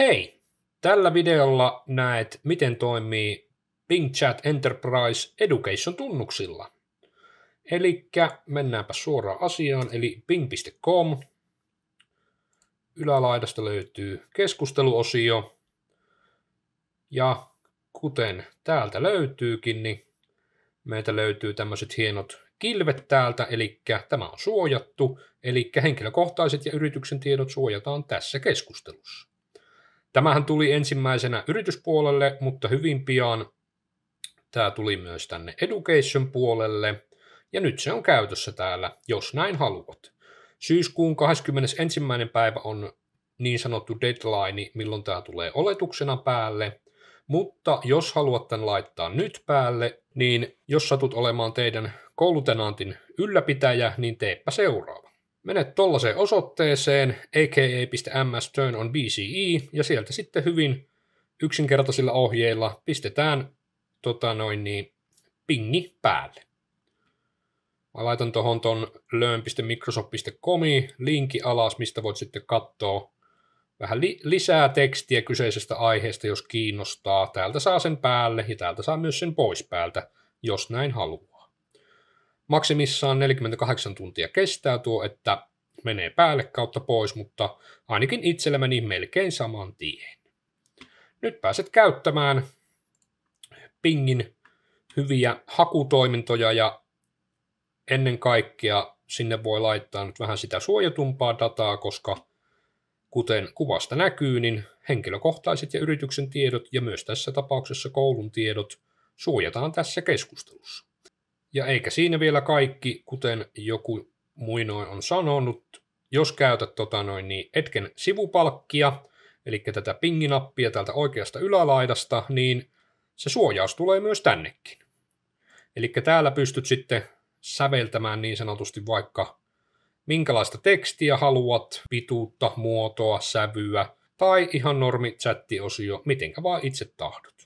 Hei! Tällä videolla näet, miten toimii Bing Chat Enterprise Education tunnuksilla. Eli mennäänpä suoraan asiaan, eli bing.com. Ylälaidasta löytyy keskusteluosio. Ja kuten täältä löytyykin, niin meitä löytyy tämmöiset hienot kilvet täältä, eli tämä on suojattu, eli henkilökohtaiset ja yrityksen tiedot suojataan tässä keskustelussa. Tämähän tuli ensimmäisenä yrityspuolelle, mutta hyvin pian tämä tuli myös tänne education puolelle, ja nyt se on käytössä täällä, jos näin haluat. Syyskuun 21. päivä on niin sanottu deadline, milloin tämä tulee oletuksena päälle, mutta jos haluat tämän laittaa nyt päälle, niin jos satut olemaan teidän koulutenantin ylläpitäjä, niin teepä seuraava. Mene tuollaiseen osoitteeseen, aka.msturn on BCE, ja sieltä sitten hyvin yksinkertaisilla ohjeilla pistetään tota noin niin, pingi päälle. Mä laitan tuohon ton learn.microsoft.com linki alas, mistä voit sitten katsoa vähän li- lisää tekstiä kyseisestä aiheesta, jos kiinnostaa. Täältä saa sen päälle ja täältä saa myös sen pois päältä, jos näin haluaa. Maksimissaan 48 tuntia kestää tuo, että menee päälle kautta pois, mutta ainakin itsellä meni melkein saman tien. Nyt pääset käyttämään pingin hyviä hakutoimintoja ja ennen kaikkea sinne voi laittaa nyt vähän sitä suojatumpaa dataa, koska kuten kuvasta näkyy, niin henkilökohtaiset ja yrityksen tiedot ja myös tässä tapauksessa koulun tiedot suojataan tässä keskustelussa. Ja eikä siinä vielä kaikki, kuten joku muinoin on sanonut, jos käytät tota noin, niin etken sivupalkkia, eli tätä pinginappia täältä oikeasta ylälaidasta, niin se suojaus tulee myös tännekin. Eli täällä pystyt sitten säveltämään niin sanotusti vaikka minkälaista tekstiä haluat, pituutta, muotoa, sävyä tai ihan normi chattiosio, mitenkä vaan itse tahdot.